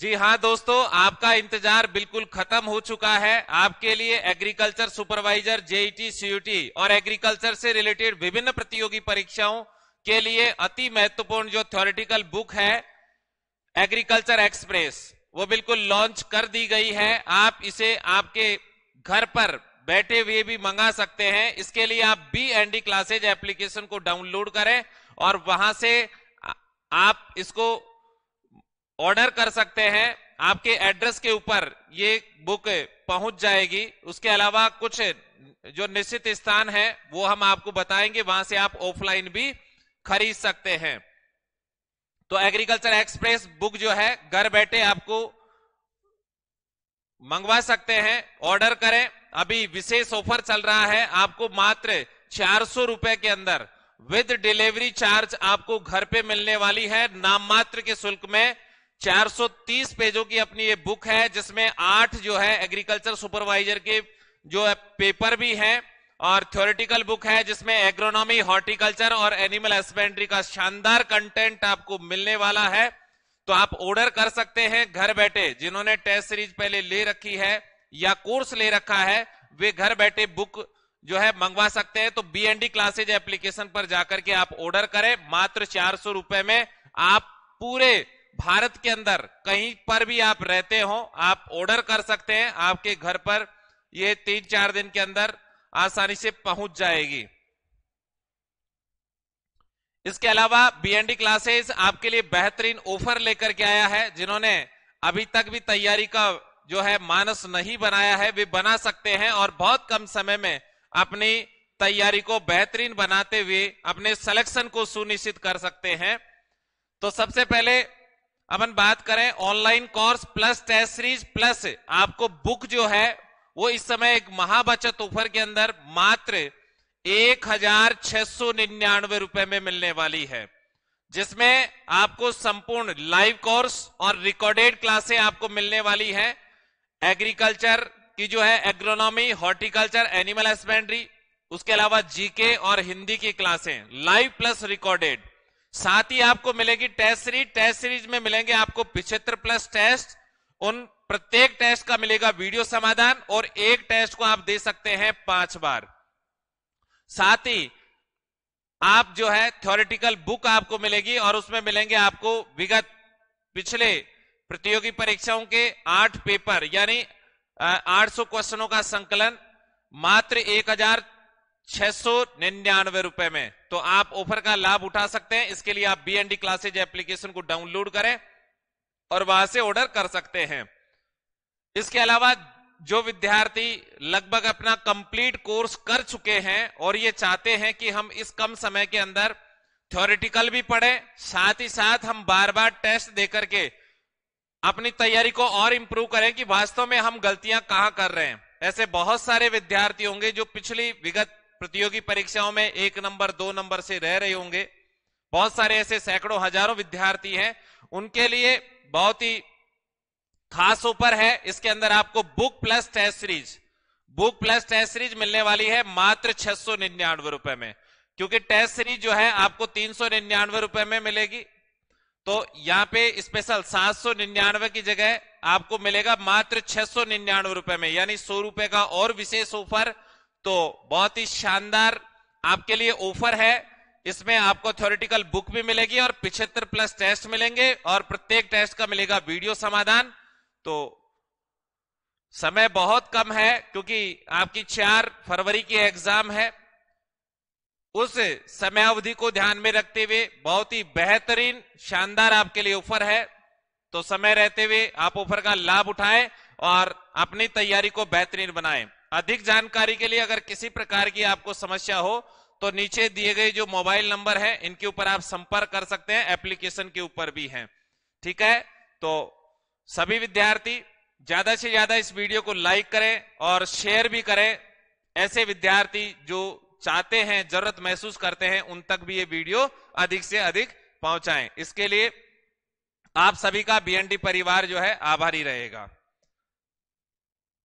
जी हाँ दोस्तों आपका इंतजार बिल्कुल खत्म हो चुका है आपके लिए एग्रीकल्चर सुपरवाइजर जेईटी सीयूटी और एग्रीकल्चर से रिलेटेड विभिन्न प्रतियोगी परीक्षाओं के लिए अति महत्वपूर्ण जो थ्योरिटिकल बुक है एग्रीकल्चर एक्सप्रेस वो बिल्कुल लॉन्च कर दी गई है आप इसे आपके घर पर बैठे हुए भी मंगा सकते हैं इसके लिए आप बी एंड क्लासेज एप्लीकेशन को डाउनलोड करें और वहां से आप इसको ऑर्डर कर सकते हैं आपके एड्रेस के ऊपर ये बुक पहुंच जाएगी उसके अलावा कुछ जो निश्चित स्थान है वो हम आपको बताएंगे वहां से आप ऑफलाइन भी खरीद सकते हैं तो एग्रीकल्चर एक्सप्रेस बुक जो है घर बैठे आपको मंगवा सकते हैं ऑर्डर करें अभी विशेष ऑफर चल रहा है आपको मात्र चार सौ रुपए के अंदर विद डिलीवरी चार्ज आपको घर पे मिलने वाली है नाम मात्र के शुल्क में 430 पेजों की अपनी ये बुक है जिसमें आठ जो है एग्रीकल्चर सुपरवाइजर के जो पेपर भी हैं और थ्योरेटिकल बुक है जिसमें एग्रोनॉमी हॉर्टिकल्चर और एनिमल हस्बेंड्री का शानदार कंटेंट आपको मिलने वाला है तो आप ऑर्डर कर सकते हैं घर बैठे जिन्होंने टेस्ट सीरीज पहले ले रखी है या कोर्स ले रखा है वे घर बैठे बुक जो है मंगवा सकते हैं तो बी एनडी क्लासेज एप्लीकेशन पर जाकर के आप ऑर्डर करें मात्र चार सौ रुपए में आप पूरे भारत के अंदर कहीं पर भी आप रहते हो आप ऑर्डर कर सकते हैं आपके घर पर ये तीन चार दिन के अंदर आसानी से पहुंच जाएगी इसके अलावा बीएनडी क्लासेस आपके लिए बेहतरीन ऑफर लेकर के आया है जिन्होंने अभी तक भी तैयारी का जो है मानस नहीं बनाया है वे बना सकते हैं और बहुत कम समय में अपनी तैयारी को बेहतरीन बनाते हुए अपने सिलेक्शन को सुनिश्चित कर सकते हैं तो सबसे पहले अपन बात करें online course plus test series plus आपको बुक जो है वो इस समय एक महाबचत ऑफर के अंदर मात्र एक हजार छह सौ निन्यानवे रुपए में मिलने वाली है जिसमें आपको संपूर्ण लाइव कोर्स और रिकॉर्डेड क्लासें आपको मिलने वाली है एग्रीकल्चर की जो है एग्रोनॉमी हॉर्टिकल्चर एनिमल हस्बेंड्री उसके अलावा जीके और हिंदी की क्लासें लाइव प्लस रिकॉर्डेड साथ ही आपको मिलेगी टेस्ट सीरीज टेस्ट सीरीज में मिलेंगे आपको पिछहत्तर प्लस टेस्ट उन प्रत्येक टेस्ट का मिलेगा वीडियो समाधान और एक टेस्ट को आप दे सकते हैं पांच बार साथ ही आप जो है थ्योरिटिकल बुक आपको मिलेगी और उसमें मिलेंगे आपको विगत पिछले प्रतियोगी परीक्षाओं के आठ पेपर यानी 800 क्वेश्चनों का संकलन मात्र एक हजार छह रुपए में तो आप ऑफर का लाभ उठा सकते हैं इसके लिए आप बी एनडी क्लासेज एप्लीकेशन को डाउनलोड करें और वहां से ऑर्डर कर सकते हैं इसके अलावा जो विद्यार्थी लगभग अपना कंप्लीट कोर्स कर चुके हैं और ये चाहते हैं कि हम इस कम समय के अंदर थ्योरिटिकल भी पढ़े साथ ही साथ हम बार बार टेस्ट देकर के अपनी तैयारी को और इंप्रूव करें कि वास्तव में हम गलतियां कहां कर रहे हैं ऐसे बहुत सारे विद्यार्थी होंगे जो पिछली विगत प्रतियोगी परीक्षाओं में एक नंबर दो नंबर से रह रहे होंगे बहुत सारे ऐसे सैकड़ों हजारों विद्यार्थी हैं उनके लिए बहुत ही खास ऊपर है इसके अंदर आपको book plus test series book plus test series मिलने वाली है मात्र छह सौ निन्यानवे रुपए में क्योंकि टेस्ट सीरीज जो है आपको तीन सौ निन्यानवे रुपए में मिलेगी तो यहां पे स्पेशल सात सौ निन्यानवे की जगह आपको मिलेगा मात्र छह सौ निन्यानवे रुपए में यानी सौ रुपए का और विशेष ऑफर तो बहुत ही शानदार आपके लिए ऑफर है इसमें आपको थ्योरिटिकल बुक भी मिलेगी और पिछहत्तर प्लस टेस्ट मिलेंगे और प्रत्येक टेस्ट का मिलेगा वीडियो समाधान तो समय बहुत कम है क्योंकि आपकी चार फरवरी की एग्जाम है उस समय अवधि को ध्यान में रखते हुए बहुत ही बेहतरीन शानदार आपके लिए ऑफर है तो समय रहते हुए आप ऑफर का लाभ उठाएं और अपनी तैयारी को बेहतरीन बनाएं अधिक जानकारी के लिए अगर किसी प्रकार की आपको समस्या हो तो नीचे दिए गए जो मोबाइल नंबर है इनके ऊपर आप संपर्क कर सकते हैं एप्लीकेशन के ऊपर भी है ठीक है तो सभी विद्यार्थी ज्यादा से ज्यादा इस वीडियो को लाइक करें और शेयर भी करें ऐसे विद्यार्थी जो चाहते हैं जरूरत महसूस करते हैं उन तक भी ये वीडियो अधिक से अधिक पहुंचाएं इसके लिए आप सभी का बीएनडी परिवार जो है आभारी रहेगा